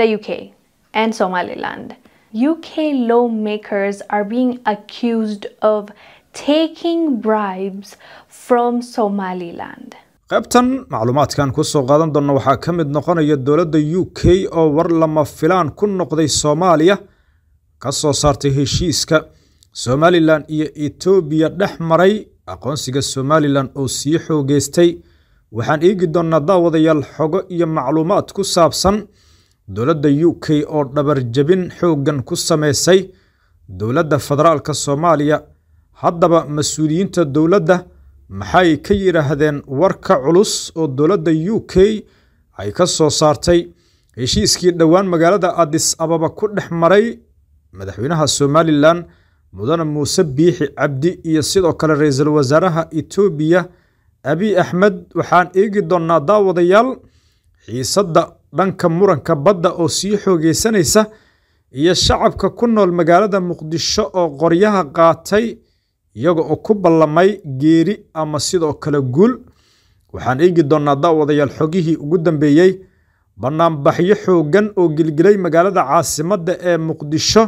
the UK and Somaliland. UK lawmakers are being accused of taking bribes from Somaliland. qaybtan macluumaadkan ku soo qaadan doona waxaa ka mid noqonaya dowladda u k oo war lama filaan ku noqday soomaaliya ka soo saartay heshiiska somalilan iyo etoobiya dhex maray aqoonsiga somalilan oo sii xoogeystay waxaan eegi doonaa daawadayaal xogo iyo macluumaad ku saabsan dowladda u k oo dhabarjabin xooggan ku samaysay dowladda federaalka soomaaliya haddaba mas-uuliyiinta dowladda maxay ka yidhaahdeen warka culus oo dowladda u k ay ka soo saartay heshiiskii dhowaan magaalada adis ababa ku dhex maray madaxweynaha somalilan mudane muuse biixi cabdi iyo sidoo kale ra-iisul wasaaraha etoobiya abiy axmed waxaan eegi doonnaa daawadayaal xiisadda dhanka muranka badda oo sii xoogeysanaysa iyo shacabka ku nool magaalada muqdisho oo qoryaha qaatay iyaga oo ku ballamay geeri ama sidoo kale guul waxaan eegi doonnaa daawadayaal xogihii ugu dambeeyey bannaanbaxyo xooggan oo gelgelay magaalada caasimadda ee muqdisho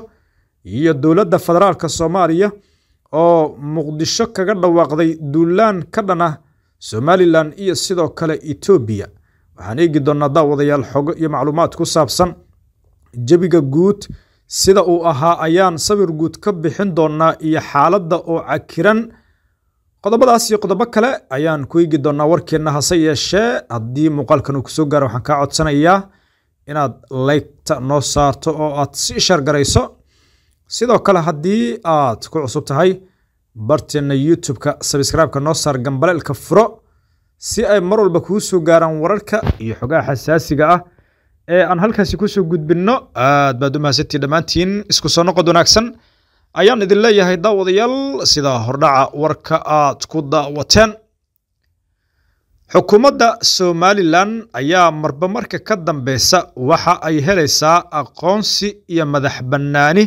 iyo dowladda federaalk soomaaliya oo muqdisho kaga dhawaaqday duulaan ka dhan ah somalilan iyo sidoo kale etoobiya waxaan eegi doonaa daawadayaal xogo iyo macluumaad ku saabsan jebiga guud sida uu ahaa ayaan sawir guud ka bixin doonaa iyo xaaladda oo cakiran qodobadaas iyo qodobo kale ayaan ku eegi doonaa warkeenna hase yeeshee haddii muuqaalkan uu kusoo gaaro waxaan kaa codsanayaa inaad laygta noo saarto oo aad si ishargarayso sidoo kale haddii aad ku cusub tahay barteenna youtube-ka sabskraibeka noo saar gambaleelka furo si ay mar walba kuu soo gaaraan wararka iyo xogaha xasaasiga ah ee aan halkaasi ku soo gudbinno aad baad u mahadsantii dhammaantiin isku soo noqod wanaagsan ayaan idin leeyahay daawadayaal sida hordhaca warka aad ku daawateen xukuumadda somalilan ayaa marba marka ka dambeysa waxa ay helaysaa aqoonsi iyo madax bannaani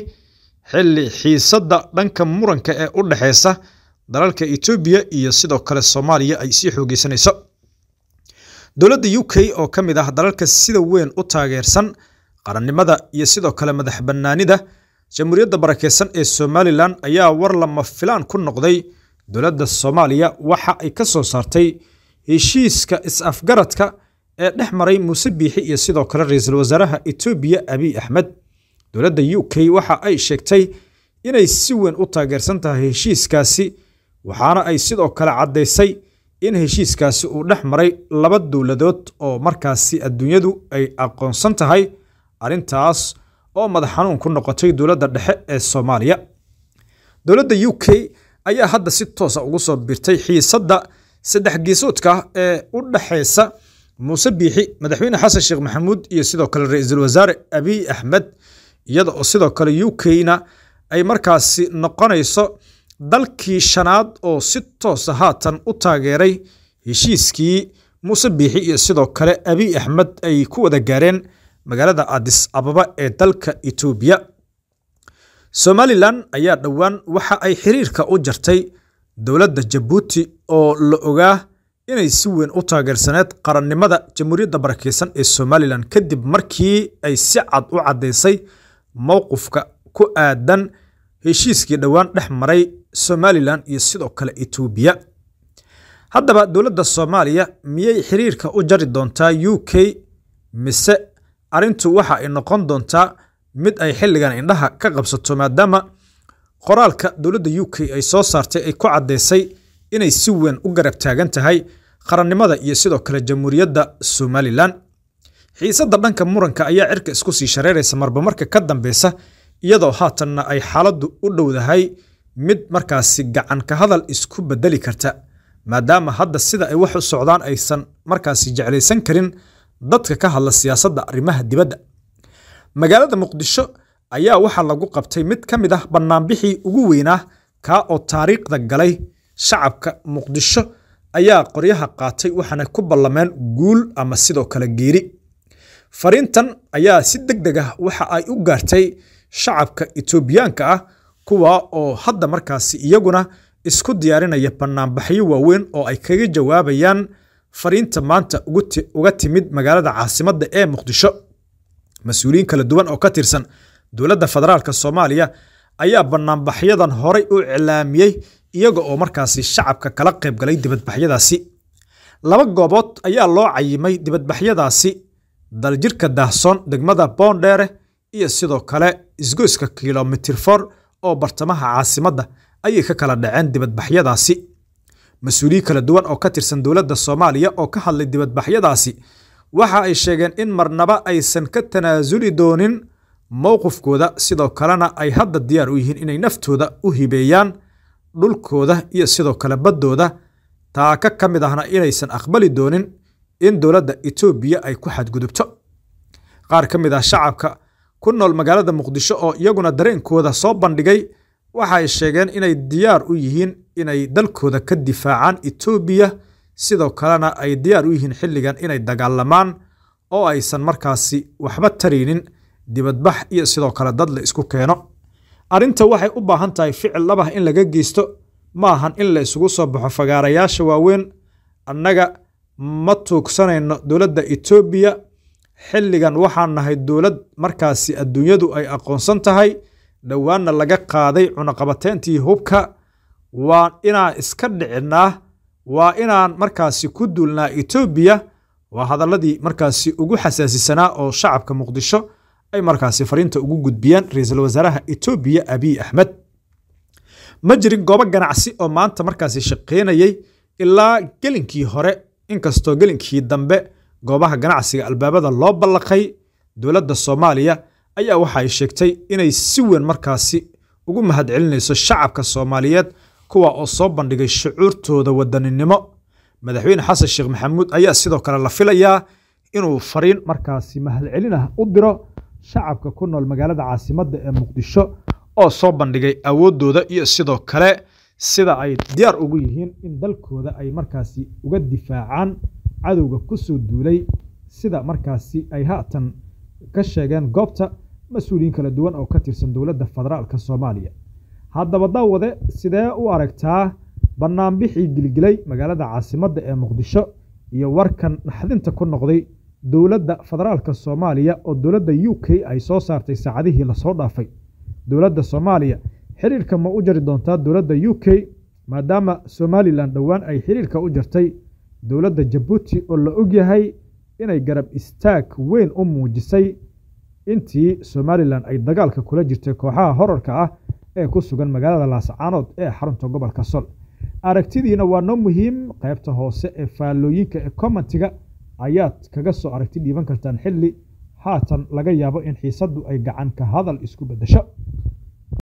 xilli xiisadda dhanka muranka ee u dhexaysa dalalka etoobiya iyo sidoo kale soomaaliya ay sii xoogeysanayso dowladda u k oo ka mid ah dalalka sida weyn u taageersan qarannimada iyo sidoo kale madax bannaanida jamhuuriyadda barakeysan ee somalilan ayaa war lama filaan ku noqday dowladda soomaaliya waxa ay ka soo saartay heshiiska is-afgaradka ee dhex maray muuse biixi iyo sidoo kale ra-iisul wasaaraha etoobiya abiy axmed dowladda u k waxa ay sheegtay inay si weyn u taageersan tahay heshiiskaasi waxaana ay sidoo kale caddaysay in heshiiskaasi uu dhex maray laba dowladood oo markaasi adduunyadu ay aqoonsan tahay arrintaas oo madaxxanuun ku noqotay dowladda dhexe ee soomaaliya dowladda u k ayaa hadda si toosa ugu soo birtay xiisadda saddex geesoodka ee u dhexaysa muuse biixi madaxweyne xasan sheekh maxamuud iyo sidoo kale ra-iisul wasaare abiy axmed iyada oo sidoo kale u k-na ay markaasi noqonayso dalkii shanaad oo si toosa ah haatan u taageeray heshiiskii muuse biixi iyo sidoo kale abiy axmed ay ku wada gaareen magaalada adis ababa ee dalka etoobiya somalilan ayaa dhowaan waxa ay xiriirka u jartay dowladda jabuuti oo la ogaa inay si weyn u taageersaneed qarannimada jamhuuriyadda barakeysan ee somalilan kadib markii ay si cad u caddaysay mowqufka ku aadan heshiiskii dhowaan dhex maray somalilan iyo sidoo kale etoobiya haddaba dowladda soomaaliya miyay xiriirka u jari doontaa u k mise arrintu waxa ay noqon doontaa mid ay xilligan indhaha ka qabsato maadaama qoraalka dowladda u k ay soo saartay ay ku caddaysay inay si weyn u garab taagan tahay qarannimada iyo sidoo kale jamhuuriyadda somalilan xiisadda dhanka muranka ayaa cirka isku sii shareeraysa marbamarka ka dambeysa iyadoo haatanna ay xaaladdu u dhowdahay mid markaasi gacan ka hadal isku bedeli karta maadaama hadda sida ay wax u socdaan aysan markaasi jeclaysan karin dadka ka hadla siyaasadda arrimaha dibadda magaalada muqdisho ayaa waxaa lagu qabtay mid ka mid ah bannaanbixii ugu weynaa kaa oo taariikhda galay shacabka muqdisho ayaa qoryaha qaatay waxaana ku ballameen guul ama sidoo kale geeri fariintan ayaa si deg deg ah waxa ay u gaartay shacabka itoobiyaanka ah kuwa oo hadda markaasi iyaguna isku diyaarinaya bannaanbaxyo waaweyn oo ay kaga jawaabayaan fariinta maanta uga timid magaalada caasimadda ee muqdisho mas-uuliyiin kala duwan oo ka tirsan dowladda federaalk soomaaliya ayaa banaanbaxyadan horay u iclaamiyey iyaga oo markaasi shacabka kala qaybgalay dibadbaxyadaasi laba goobood ayaa loo cayimay dibadbaxyadaasi daljirka daahsoon degmada boondheere iyo sidoo kale isgoyska kilomitir for oo bartamaha caasimadda ayay ka kala dhaceen dibadbaxyadaasi mas uuliyi kala duwan oo ka tirsan dowladda soomaaliya oo ka hadlay dibadbaxyadaasi waxa ay sheegeen in marnaba aysan ka tanaasuli doonin mowqifkooda sidoo kalena ay hadda diyaar u yihiin inay naftooda u hibeeyaan dhulkooda iyo sidoo kale baddooda taaka ka mid ahna inaysan aqbali doonin in dowladda etoobiya ay ku xadgudubto qaar ka mid ah shacabka ku nool magaalada muqdisho oo iyaguna dareenkooda soo bandhigay waxa ay sheegeen inay diyaar u yihiin inay dalkooda ka difaacaan etoobiya sidoo kalena ay diyaar u yihiin xilligan inay dagaalamaan oo aysan markaasi waxba taraynin dibadbax iyo sidoo kale dad la isku keeno arrinta waxay u baahan tahay ficil dhab ah in laga geysto maahan in la isugu soo baxo fagaarayaasha waaweyn annaga ma tuugsanayno dowladda etoobiya xilligan waxaan nahay dowlad markaasi adduunyadu ay aqoonsan tahay dhowaanna laga qaaday cunaqabateyntii hubka waa inaan iska dhicinnaa waa inaan markaasi ku duulnaa etoobiya waa hadalladii markaasi ugu xasaasisanaa oo shacabka muqdisho ay markaasi fariinta ugu gudbiyeen ra-iisul wasaaraha etoobiya abiy axmed ma jirin goobo ganacsi oo maanta markaasi shaqaynayay ilaa gelinkii hore inkastoo gelinkii dambe goobaha ganacsiga albaabada loo ballaqay dowladda soomaaliya ayaa waxa ay sheegtay inay si weyn markaasi ugu mahad celinayso shacabka soomaaliyeed kuwa oo soo bandhigay shucuurtooda wadaninimo madaxweyne xasan sheekh maxamuud ayaa sidoo kale la filayaa inuu fariin markaasi mahadcelin ah u diro shacabka ku nool magaalada caasimadda ee muqdisho oo soo bandhigay awooddooda iyo sidoo kale sida ay diyaar ugu yihiin in dalkooda ay markaasi uga difaacaan cadowga kusoo duulay sida markaasi ay haatan ka sheegeen goobta mas-uuliyiin kala duwan oo ka tirsan dowladda federaalka soomaaliya haddaba daawade sidee u aragtaa bannaanbixii gilgilay magaalada caasimadda ee muqdisho iyo warkan naxdinta ku noqday dowladda federaalka soomaaliya oo dowladda u k ay soo saartay saacadihii lasoo dhaafay dowladda soomaaliya xiriirka ma u jari doontaa dowladda u k maadaama somalilan dhowaan ay xiriirka u jartay dowladda jabuuti oo la og yahay inay garab istaag weyn u muujisay intii somalilan ay dagaalka kula jirtay kooxaha horarka ah ee ku sugan magaalada laascaanood ee xarunta gobolka sol aragtidiina waa noo muhiim qaybta hoose ee faallooyinka ee commentiga ayaad kaga soo aragti dhiiban kartaan xilli haatan laga yaabo in xiisaddu ay gacanka hadal isku beddesho